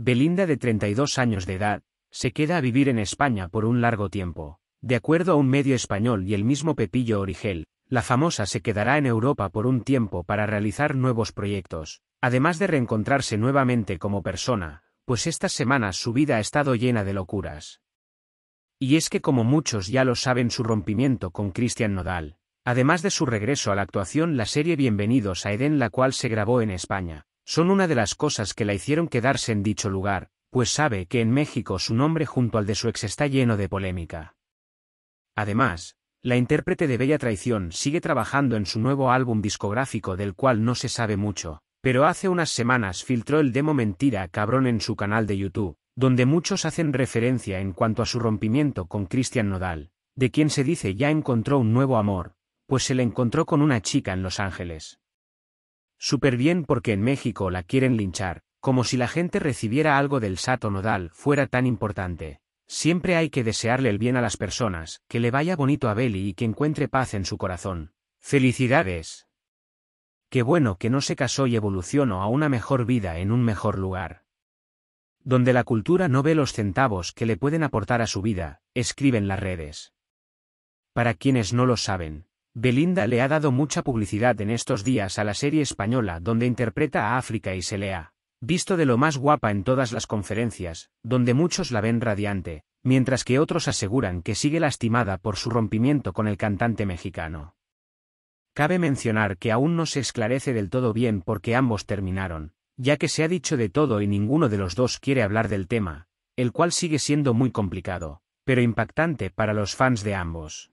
Belinda de 32 años de edad, se queda a vivir en España por un largo tiempo. De acuerdo a un medio español y el mismo Pepillo Origel, la famosa se quedará en Europa por un tiempo para realizar nuevos proyectos, además de reencontrarse nuevamente como persona, pues estas semanas su vida ha estado llena de locuras. Y es que como muchos ya lo saben su rompimiento con Christian Nodal, además de su regreso a la actuación la serie Bienvenidos a Edén la cual se grabó en España, son una de las cosas que la hicieron quedarse en dicho lugar, pues sabe que en México su nombre junto al de su ex está lleno de polémica. Además, la intérprete de Bella Traición sigue trabajando en su nuevo álbum discográfico del cual no se sabe mucho, pero hace unas semanas filtró el demo Mentira Cabrón en su canal de YouTube, donde muchos hacen referencia en cuanto a su rompimiento con Cristian Nodal, de quien se dice ya encontró un nuevo amor, pues se le encontró con una chica en Los Ángeles. Súper bien porque en México la quieren linchar, como si la gente recibiera algo del sato nodal fuera tan importante. Siempre hay que desearle el bien a las personas, que le vaya bonito a Beli y que encuentre paz en su corazón. ¡Felicidades! Qué bueno que no se casó y evolucionó a una mejor vida en un mejor lugar. Donde la cultura no ve los centavos que le pueden aportar a su vida, escriben las redes. Para quienes no lo saben, Belinda le ha dado mucha publicidad en estos días a la serie española donde interpreta a África y se le ha visto de lo más guapa en todas las conferencias, donde muchos la ven radiante, mientras que otros aseguran que sigue lastimada por su rompimiento con el cantante mexicano. Cabe mencionar que aún no se esclarece del todo bien por qué ambos terminaron, ya que se ha dicho de todo y ninguno de los dos quiere hablar del tema, el cual sigue siendo muy complicado, pero impactante para los fans de ambos.